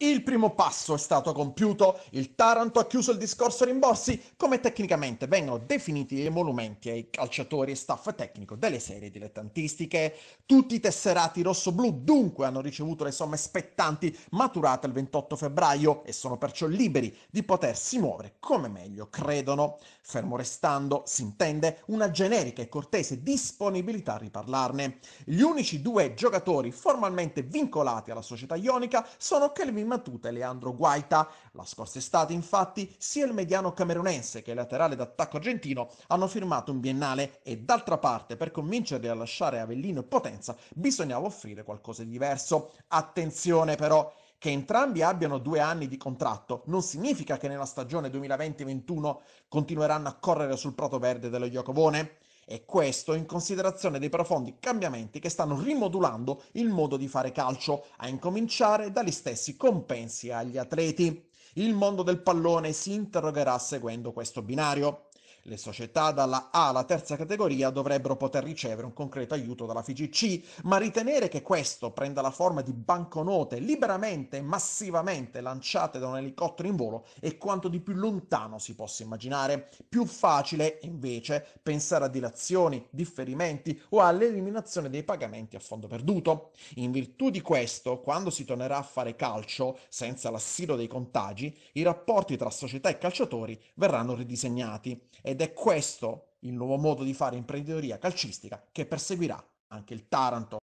Il primo passo è stato compiuto, il Taranto ha chiuso il discorso rimborsi come tecnicamente vengono definiti gli emolumenti ai calciatori e staff tecnico delle serie dilettantistiche. Tutti i tesserati rosso-blu dunque hanno ricevuto le somme spettanti maturate il 28 febbraio e sono perciò liberi di potersi muovere come meglio credono. Fermo restando, si intende, una generica e cortese disponibilità a riparlarne. Gli unici due giocatori formalmente vincolati alla società ionica sono Kelvin tuta Leandro Guaita. La scorsa estate, infatti, sia il mediano camerunense che il laterale d'attacco argentino hanno firmato un biennale e d'altra parte, per convincerli a lasciare Avellino e Potenza, bisognava offrire qualcosa di diverso. Attenzione però! Che entrambi abbiano due anni di contratto non significa che nella stagione 2020-21 continueranno a correre sul prato verde dello Iacovone. E questo in considerazione dei profondi cambiamenti che stanno rimodulando il modo di fare calcio, a incominciare dagli stessi compensi agli atleti. Il mondo del pallone si interrogerà seguendo questo binario. Le società dalla A alla terza categoria dovrebbero poter ricevere un concreto aiuto dalla FIGC, ma ritenere che questo prenda la forma di banconote liberamente e massivamente lanciate da un elicottero in volo è quanto di più lontano si possa immaginare. Più facile, invece, pensare a dilazioni, differimenti o all'eliminazione dei pagamenti a fondo perduto. In virtù di questo, quando si tornerà a fare calcio, senza l'assilo dei contagi, i rapporti tra società e calciatori verranno ridisegnati ed ed è questo il nuovo modo di fare imprenditoria calcistica che perseguirà anche il Taranto.